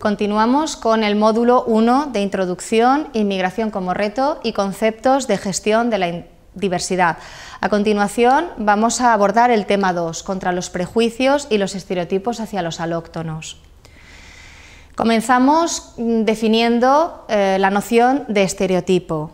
Continuamos con el módulo 1 de Introducción, Inmigración como reto y conceptos de gestión de la diversidad. A continuación vamos a abordar el tema 2, contra los prejuicios y los estereotipos hacia los alóctonos. Comenzamos mm, definiendo eh, la noción de estereotipo.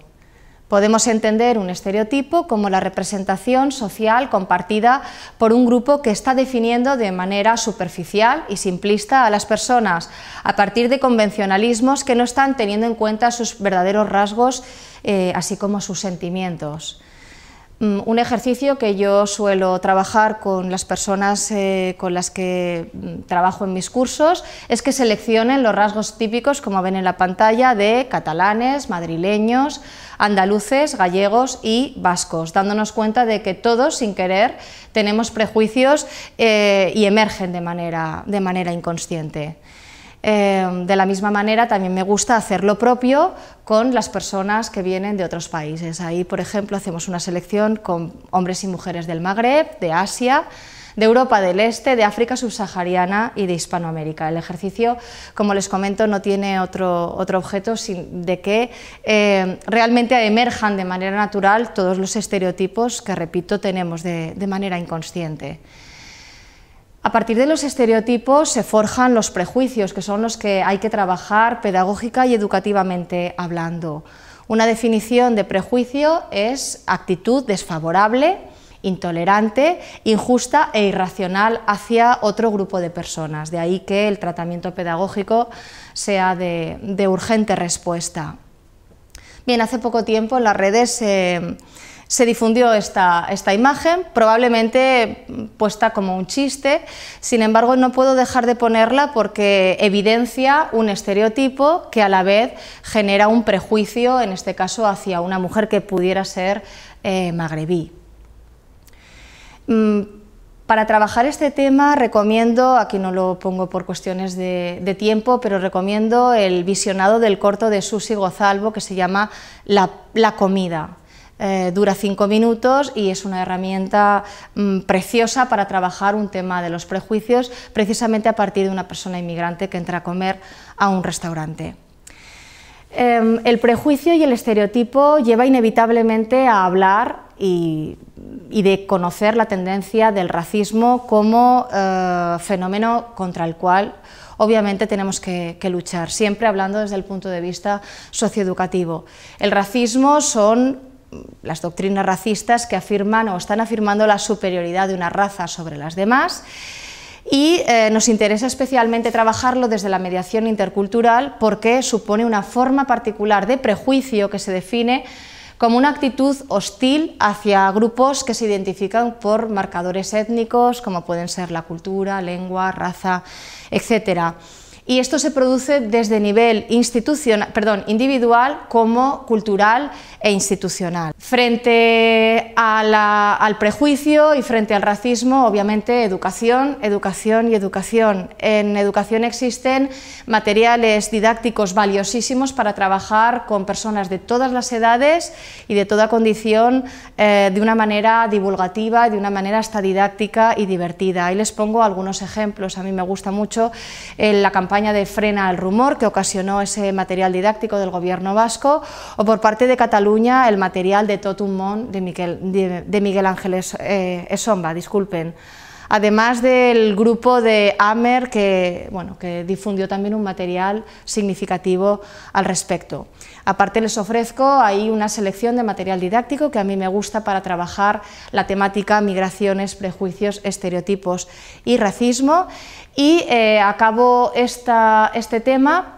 Podemos entender un estereotipo como la representación social compartida por un grupo que está definiendo de manera superficial y simplista a las personas, a partir de convencionalismos que no están teniendo en cuenta sus verdaderos rasgos, eh, así como sus sentimientos. Mm, un ejercicio que yo suelo trabajar con las personas eh, con las que mm, trabajo en mis cursos es que seleccionen los rasgos típicos, como ven en la pantalla, de catalanes, madrileños, andaluces, gallegos y vascos, dándonos cuenta de que todos, sin querer, tenemos prejuicios eh, y emergen de manera inconsciente. Em, de la misma manera, también me gusta hacer lo propio con las personas que vienen de otros países. Ahí, por ejemplo, hacemos una selección con hombres y mujeres del Magreb, de Asia, de Europa del Este, de África subsahariana y de Hispanoamérica. El ejercicio, como les comento, no tiene otro, objeto sin, de que em, realmente emerjan de manera natural todos los estereotipos que, repito, tenemos de manera inconsciente. A partir de los estereotipos se forjan los prejuicios, que son los que hay que trabajar pedagógica y educativamente hablando. Una definición de prejuicio es actitud desfavorable, intolerante, injusta e irracional hacia otro grupo de personas. De ahí que el tratamiento pedagógico sea de, urgente respuesta. Bien, hace poco tiempo en las redes se se difundió esta, imagen, probablemente mm, puesta como un chiste, sin embargo no puedo dejar de ponerla porque evidencia un estereotipo que a la vez genera un prejuicio, en este caso hacia una mujer que pudiera ser eh, magrebí. Mm, para trabajar este tema recomiendo, aquí no lo pongo por cuestiones de, tiempo, pero recomiendo el visionado del corto de Susi Gozalvo que se llama la comida. Eh, dura cinco minutos y es una herramienta mm, preciosa para trabajar un tema de los prejuicios, precisamente a partir de una persona inmigrante que entra a comer a un restaurante. Em, el prejuicio y el estereotipo lleva inevitablemente a hablar y, de conocer la tendencia del racismo como eh, fenómeno contra el cual obviamente tenemos que, luchar, siempre hablando desde el punto de vista socioeducativo. El racismo son las doctrinas racistas que afirman o están afirmando la superioridad de una raza sobre las demás. Y eh, nos interesa especialmente trabajarlo desde la mediación intercultural porque supone una forma particular de prejuicio que se define como una actitud hostil hacia grupos que se identifican por marcadores étnicos, como pueden ser la cultura, lengua, raza, etcétera y esto se produce desde nivel institucional, perdón, individual como cultural e institucional. Frente al prejuicio y frente al racismo, obviamente educación, educación y educación. En educación existen materiales didácticos valiosísimos para trabajar con personas de todas las edades y de toda condición eh, de una manera divulgativa, de una manera hasta didáctica y divertida. Ahí les pongo algunos ejemplos. A mí me gusta mucho eh, la campaña de Frena al Rumor, que ocasionó ese material didáctico del gobierno vasco, o por parte de Cataluña, el material de Totum de Miguel, de, Miguel Ángeles eh, Esomba, disculpen además del grupo de AMER que, bueno, que difundió también un material significativo al respecto. Aparte les ofrezco ahí una selección de material didáctico que a mí me gusta para trabajar la temática migraciones, prejuicios, estereotipos y racismo y eh, acabo este tema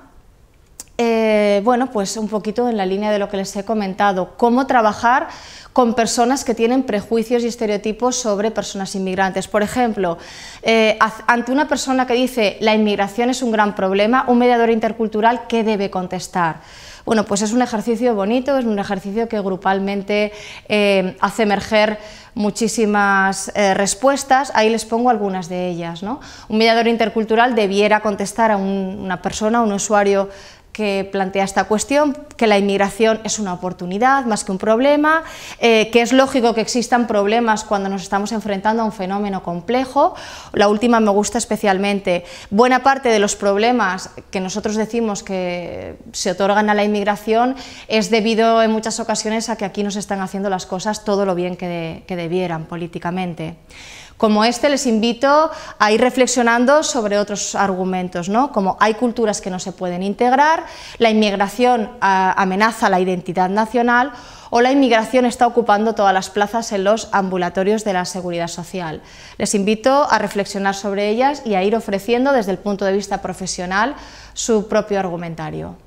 eh, bueno, pues un poquito en la línea de lo que les he comentado, cómo trabajar con personas que tienen prejuicios y estereotipos sobre personas inmigrantes. Por ejemplo, eh, ante una persona que dice la inmigración es un gran problema, un mediador intercultural, ¿qué debe contestar? Bueno, pues es un ejercicio bonito, es un ejercicio que grupalmente eh, hace emerger muchísimas eh, respuestas, ahí les pongo algunas de ellas. Un mediador intercultural debiera contestar a una persona, a un usuario que plantea esta cuestión, que la inmigración es una oportunidad más que un problema, eh, que es lógico que existan problemas cuando nos estamos enfrentando a un fenómeno complejo. La última me gusta especialmente. Buena parte de los problemas que nosotros decimos que se otorgan a la inmigración es debido en muchas ocasiones a que aquí nos están haciendo las cosas todo lo bien que, que debieran políticamente. Como este les invito a ir reflexionando sobre otros argumentos, ¿no? como hay culturas que no se pueden integrar, la inmigración eh, amenaza la identidad nacional o la inmigración está ocupando todas las plazas en los ambulatorios de la seguridad social. Les invito a reflexionar sobre ellas y a ir ofreciendo desde el punto de vista profesional su propio argumentario.